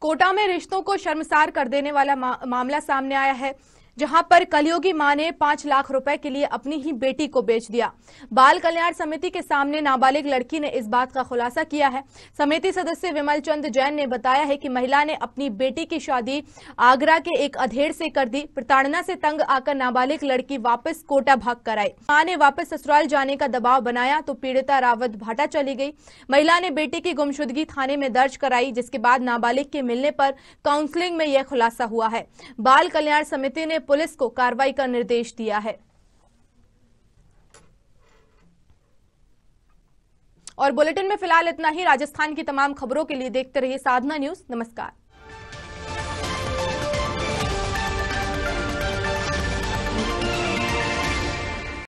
कोटा में रिश्तों को शर्मसार कर देने वाला मा, मामला सामने आया है जहां पर कलयोगी मां ने पांच लाख रुपए के लिए अपनी ही बेटी को बेच दिया बाल कल्याण समिति के सामने नाबालिग लड़की ने इस बात का खुलासा किया है समिति सदस्य विमल चंद जैन ने बताया है कि महिला ने अपनी बेटी की शादी आगरा के एक अधेड़ से कर दी प्रताड़ना से तंग आकर नाबालिग लड़की वापस कोटा भाग कर आई मां ने वापस ससुराल जाने का दबाव बनाया तो पीड़िता रावत भाटा चली गई महिला ने बेटी की गुमशुदगी थाने में दर्ज कराई जिसके बाद नाबालिग के मिलने पर काउंसलिंग में यह खुलासा हुआ है बाल कल्याण समिति ने पुलिस को कार्रवाई का निर्देश दिया है और बुलेटिन में फिलहाल इतना ही राजस्थान की तमाम खबरों के लिए देखते रहिए साधना न्यूज नमस्कार